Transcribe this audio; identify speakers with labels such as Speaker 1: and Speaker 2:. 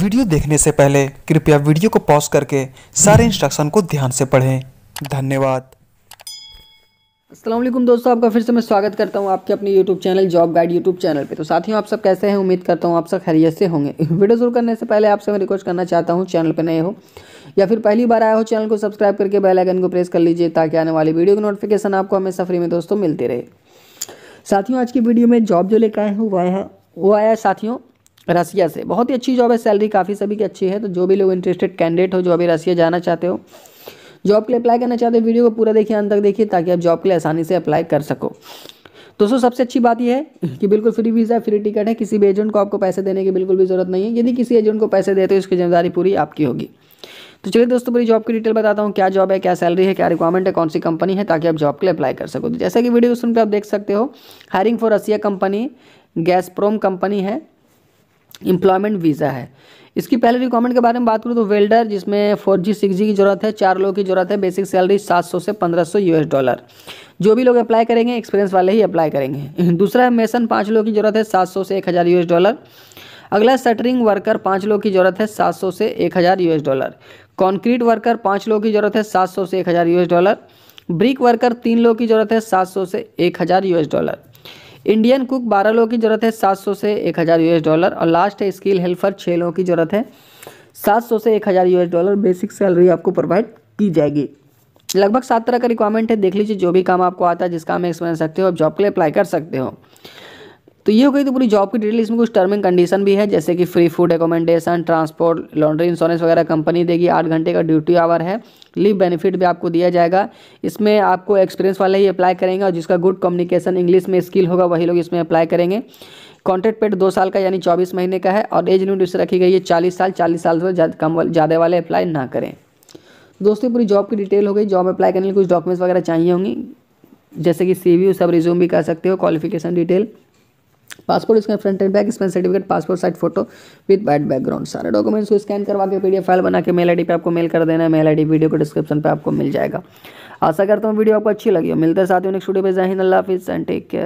Speaker 1: Video देखने से पहले कृपया वीडियो को पॉज करके सारे इंस्ट्रक्शन हम्म। को ध्यान से पढ़ें धन्यवाद असलम दोस्तों आपका फिर से मैं स्वागत करता हूं आपके अपने YouTube channel job guide YouTube channel पे तो साथियों आप सब कैसे हैं उम्मीद करता हूँ आप सब खैरियत से होंगे वीडियो शुरू करने से पहले आपसे मैं रिक्वेस्ट करना चाहता हूँ चैनल पे नए हो या फिर पहली बार आया हो चैनल को सब्सक्राइब करके बेल आइकन को प्रेस कर लीजिए ताकि आने वाली वीडियो की नोटिफिकेशन आपको हमेशा फ्री में दोस्तों मिलती रहे साथियों आज की वीडियो में जॉब जो लेकर आए हैं वो आया वो आया साथियों रसिया से बहुत ही अच्छी जॉब है सैलरी काफ़ी सभी की अच्छी है तो जो भी लोग इंटरेस्टेड कैंडिडेट हो जो अभी रसिया जाना चाहते हो जॉब के लिए अप्लाई करना चाहते हो वीडियो को पूरा देखिए अंत तक देखिए ताकि आप जॉब के लिए आसानी से अप्लाई कर सको दोस्तों सबसे अच्छी बात यह है कि बिल्कुल फ्री वीज़ा फ्री टिकट है किसी भी एजेंट को आपको पैसे देने की बिल्कुल भी ज़रूरत नहीं है यदि किसी एजेंट को पैसे देते हो इसकी जिम्मेदारी पूरी आपकी होगी तो चलिए दोस्तों पूरी जॉब की डिटेल बताता हूँ क्या जॉब है क्या सैलरी है क्या रिक्वायरमेंट है कौन सी कंपनी है ताकि आप जॉब के लिए अप्लाई कर सको तो जैसा कि वीडियो सुनकर आप देख सकते हो hiring for Russia company Gazprom company है एम्प्लॉयमेंट वीज़ा है इसकी पहले रिक्वायरमेंट के बारे में बात करूँ तो वेल्डर जिसमें फोर जी सिक्स जी की ज़रूरत है चार लोगों की ज़रूरत है बेसिक सैलरी सात सौ से पंद्रह सौ यूएस डॉलर जो भी लोग अप्लाई करेंगे एक्सपीरियंस वाले ही अप्लाई करेंगे दूसरा है मेसन पाँच लोगों की ज़रूरत है सात सौ से एक हज़ार यूएस डॉलर अगला सटरिंग वर्कर पाँच लोग की ज़रूरत है सात सौ से एक हज़ार यूएस डॉलर कॉन्क्रीट वर्कर पाँच लोग की ज़रूरत है सात सौ से एक हज़ार यूएस डॉलर ब्रिक वर्कर तीन लोग की ज़रूरत है सात सौ से एक हज़ार यूएस डॉलर इंडियन कुक बारह लोगों की ज़रूरत है सात सौ से एक हज़ार यूएस डॉलर और लास्ट है स्किल हेल्पर छः लोगों की ज़रूरत है सात सौ से एक हज़ार यूएस डॉलर बेसिक सैलरी आपको प्रोवाइड की जाएगी लगभग सात तरह का रिक्वायरमेंट है देख लीजिए जो भी काम आपको आता है जिस काम में एक्सपीरियंस सकते हो आप जॉब के लिए अप्लाई कर सकते हो तो ये हो गई तो पूरी जॉब की डिटेल इसमें कुछ टर्म एंड कंडीशन भी है जैसे कि free food accommodation transport laundry insurance वगैरह कंपनी देगी आठ घंटे का ड्यूटी आवर है लीव बेनिफिट भी आपको दिया जाएगा इसमें आपको एक्सपीरियंस वाले ही अप्लाई करेंगे और जिसका गुड कम्युनिकेशन इंग्लिश में स्किल होगा वही लोग इसमें अप्लाई करेंगे कॉन्ट्रैक्ट पेड दो साल का यानी चौबीस महीने का है और एज लिमिट रखी गई है चालीस साल चालीस साल से कम ज़्यादा वाले अप्लाई ना करें दोस्तों पूरी जॉब की डिटेल हो गई जॉब अप्लाई करने के लिए कुछ डॉक्यूमेंट्स वगैरह चाहिए होंगी जैसे कि सी वी सब रिज्यूम भी कर सकते हो qualification detail passport scan front and back scan certificate passport size photo with white background सारे डॉक्यूमेंट्स को स्कैन करवा के पीडीएफ फाइल बना के मेल आईडी पे आपको मेल कर देना है मेल आईडी वीडियो को डिस्क्रिप्शन पे आपको मिल जाएगा आशा करता हूँ वीडियो आपको अच्छी लगी हो मिलते साथ साथियों नेक्स्ट वीडियो पे जाहिर अल्लाह हाफिज़ एंड टेक केयर